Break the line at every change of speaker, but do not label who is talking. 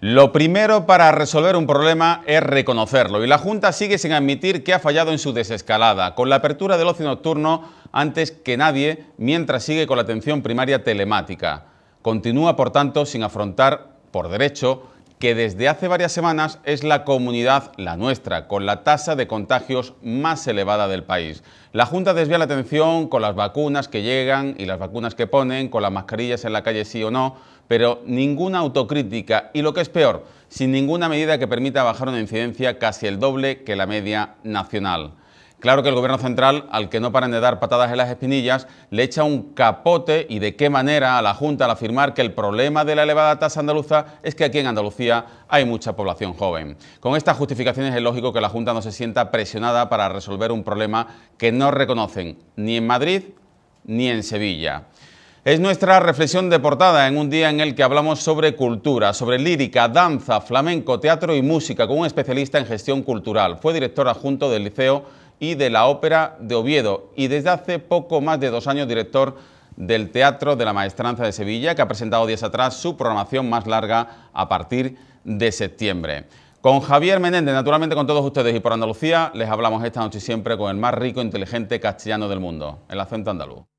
Lo primero para resolver un problema es reconocerlo y la Junta sigue sin admitir que ha fallado en su desescalada, con la apertura del ocio nocturno antes que nadie, mientras sigue con la atención primaria telemática. Continúa, por tanto, sin afrontar, por derecho, que desde hace varias semanas es la comunidad, la nuestra, con la tasa de contagios más elevada del país. La Junta desvía la atención con las vacunas que llegan y las vacunas que ponen, con las mascarillas en la calle sí o no, pero ninguna autocrítica y lo que es peor, sin ninguna medida que permita bajar una incidencia casi el doble que la media nacional. Claro que el Gobierno central, al que no paran de dar patadas en las espinillas, le echa un capote y de qué manera a la Junta al afirmar que el problema de la elevada tasa andaluza es que aquí en Andalucía hay mucha población joven. Con estas justificaciones es lógico que la Junta no se sienta presionada para resolver un problema que no reconocen ni en Madrid ni en Sevilla. Es nuestra reflexión de portada en un día en el que hablamos sobre cultura, sobre lírica, danza, flamenco, teatro y música con un especialista en gestión cultural. Fue director adjunto del Liceo y de la Ópera de Oviedo y desde hace poco más de dos años director del Teatro de la Maestranza de Sevilla, que ha presentado días atrás su programación más larga a partir de septiembre. Con Javier Menéndez, naturalmente con todos ustedes y por Andalucía, les hablamos esta noche siempre con el más rico e inteligente castellano del mundo, el acento andaluz.